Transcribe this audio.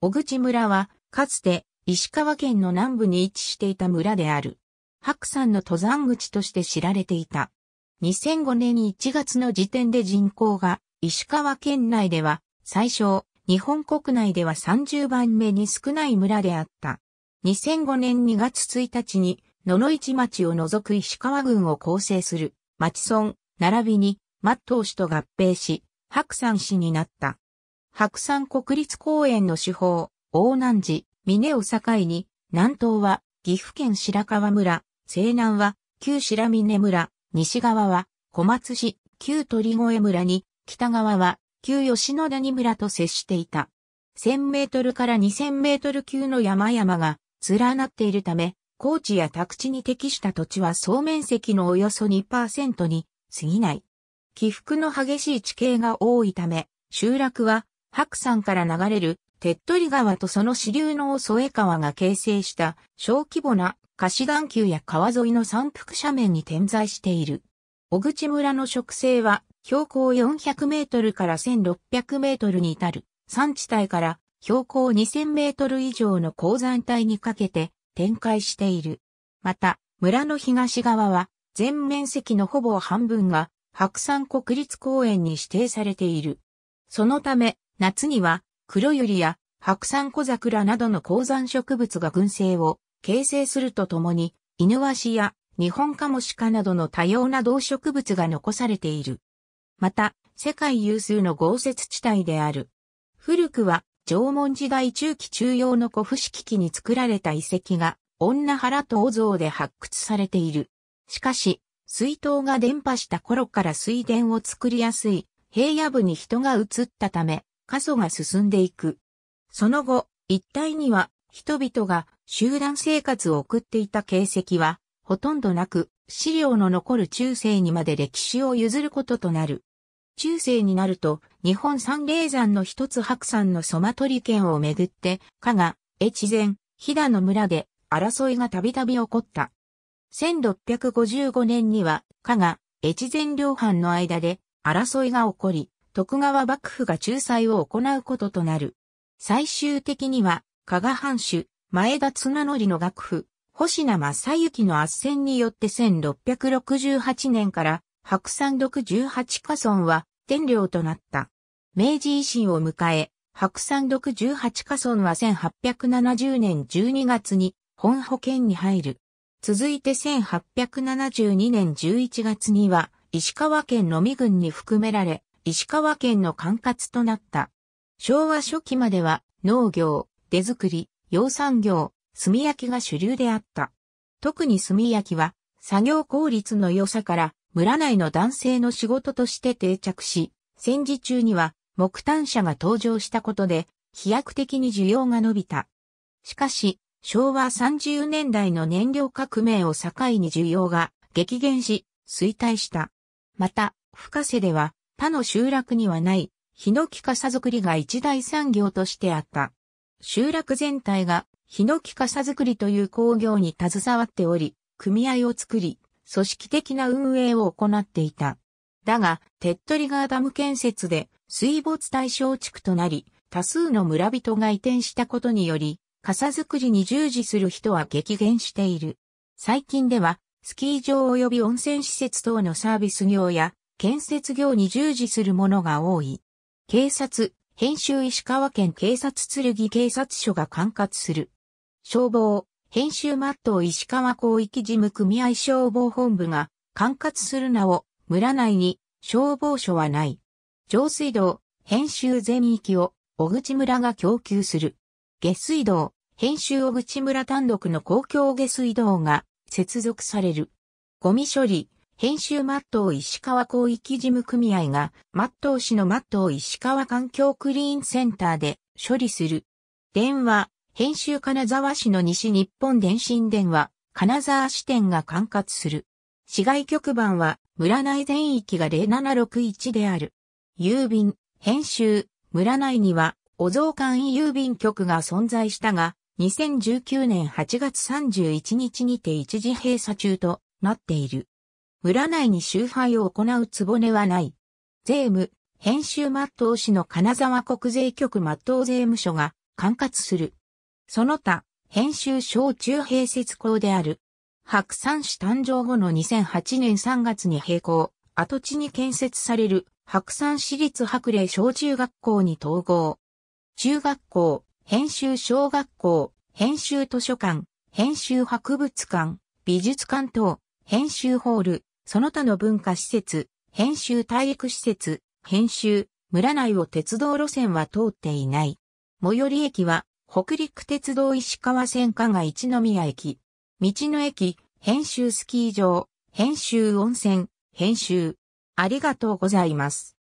小口村は、かつて、石川県の南部に位置していた村である。白山の登山口として知られていた。2005年1月の時点で人口が、石川県内では、最小、日本国内では30番目に少ない村であった。2005年2月1日に、野々市町を除く石川郡を構成する、町村、並びに、松藤氏市と合併し、白山市になった。白山国立公園の主峰、大南寺、峰を境に、南東は岐阜県白川村、西南は旧白峰村、西側は小松市、旧鳥越村に、北側は旧吉野谷村と接していた。1000メートルから2000メートル級の山々が連なっているため、高地や宅地に適した土地は総面積のおよそ2%に過ぎない。起伏の激しい地形が多いため、集落は白山から流れる、手っ取り川とその支流の大添川が形成した小規模な貸し段丘や川沿いの山腹斜面に点在している。小口村の植生は標高400メートルから1600メートルに至る山地帯から標高2000メートル以上の高山帯にかけて展開している。また、村の東側は全面積のほぼ半分が白山国立公園に指定されている。そのため、夏には、黒百合や白山小桜などの高山植物が群生を形成するとともに、イヌワシや日本カモシカなどの多様な動植物が残されている。また、世界有数の豪雪地帯である。古くは、縄文時代中期中央の古府敷機に作られた遺跡が、女原東像で発掘されている。しかし、水筒が伝播した頃から水田を作りやすい、平野部に人が移ったため、過疎が進んでいく。その後、一帯には人々が集団生活を送っていた形跡はほとんどなく、資料の残る中世にまで歴史を譲ることとなる。中世になると、日本三霊山の一つ白山のソマトリ県をめぐって、加賀、越前、飛騨の村で争いがたびたび起こった。1655年には、加賀、越前両藩の間で争いが起こり、徳川幕府が仲裁を行うこととなる。最終的には、加賀藩主、前田綱則の幕府、星名正幸の圧戦によって1668年から白山独18家村は天領となった。明治維新を迎え、白山独18家村は1870年12月に本保険に入る。続いて1872年11月には石川県のみ郡に含められ、石川県の管轄となった。昭和初期までは農業、出作り、養蚕業、炭焼きが主流であった。特に炭焼きは作業効率の良さから村内の男性の仕事として定着し、戦時中には木炭車が登場したことで飛躍的に需要が伸びた。しかし、昭和30年代の燃料革命を境に需要が激減し、衰退した。また、深瀬では他の集落にはない、ヒノキ傘作りが一大産業としてあった。集落全体が、ヒノキ傘作りという工業に携わっており、組合を作り、組織的な運営を行っていた。だが、手っ取りーダム建設で水没対象地区となり、多数の村人が移転したことにより、傘作りに従事する人は激減している。最近では、スキー場及び温泉施設等のサービス業や、建設業に従事する者が多い。警察、編集石川県警察剣警察署が管轄する。消防、編集マット石川広域事務組合消防本部が管轄するなお、村内に消防署はない。上水道、編集全域を小口村が供給する。下水道、編集小口村単独の公共下水道が接続される。ゴミ処理、編集マットを石川広域事務組合が、マット氏のマットを石川環境クリーンセンターで処理する。電話、編集金沢市の西日本電信電話、金沢支店が管轄する。市外局番は、村内全域が0761である。郵便、編集、村内には、お蔵館郵便局が存在したが、2019年8月31日にて一時閉鎖中となっている。村内に集配を行うつぼねはない。税務、編集末ッ市の金沢国税局末ッ税務署が管轄する。その他、編集小中併設校である。白山市誕生後の2008年3月に閉校、跡地に建設される白山市立白麗小中学校に統合。中学校、編集小学校、編集図書館、編集博物館、美術館等、編集ホール、その他の文化施設、編集体育施設、編集、村内を鉄道路線は通っていない。最寄り駅は、北陸鉄道石川線加賀一宮駅。道の駅、編集スキー場、編集温泉、編集。ありがとうございます。